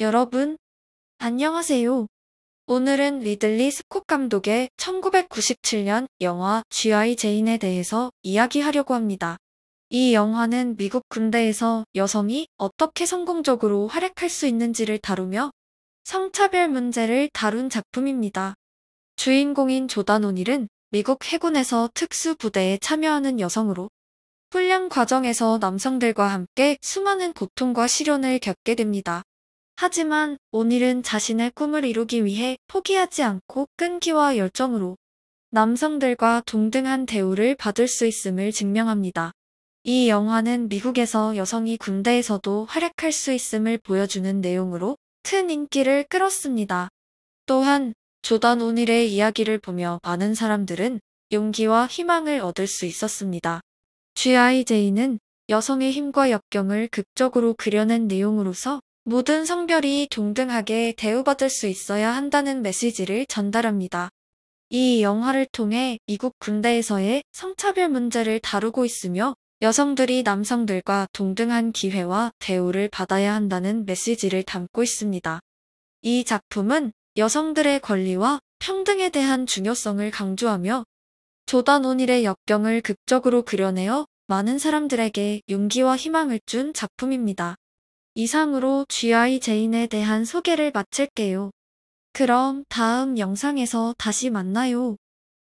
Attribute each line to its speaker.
Speaker 1: 여러분, 안녕하세요. 오늘은 리들리 스콧 감독의 1997년 영화 G.I. 제인에 대해서 이야기하려고 합니다. 이 영화는 미국 군대에서 여성이 어떻게 성공적으로 활약할 수 있는지를 다루며 성차별 문제를 다룬 작품입니다. 주인공인 조단 오닐은 미국 해군에서 특수부대에 참여하는 여성으로 훈련 과정에서 남성들과 함께 수많은 고통과 시련을 겪게 됩니다. 하지만 오닐은 자신의 꿈을 이루기 위해 포기하지 않고 끈기와 열정으로 남성들과 동등한 대우를 받을 수 있음을 증명합니다. 이 영화는 미국에서 여성이 군대에서도 활약할 수 있음을 보여주는 내용으로 큰 인기를 끌었습니다. 또한 조던 오닐의 이야기를 보며 많은 사람들은 용기와 희망을 얻을 수 있었습니다. G.I.J는 여성의 힘과 역경을 극적으로 그려낸 내용으로서 모든 성별이 동등하게 대우받을 수 있어야 한다는 메시지를 전달합니다. 이 영화를 통해 미국 군대에서의 성차별 문제를 다루고 있으며 여성들이 남성들과 동등한 기회와 대우를 받아야 한다는 메시지를 담고 있습니다. 이 작품은 여성들의 권리와 평등에 대한 중요성을 강조하며 조단 온일의 역경을 극적으로 그려내어 많은 사람들에게 용기와 희망을 준 작품입니다. 이상으로 GI 제인에 대한 소개를 마칠게요. 그럼 다음 영상에서 다시 만나요.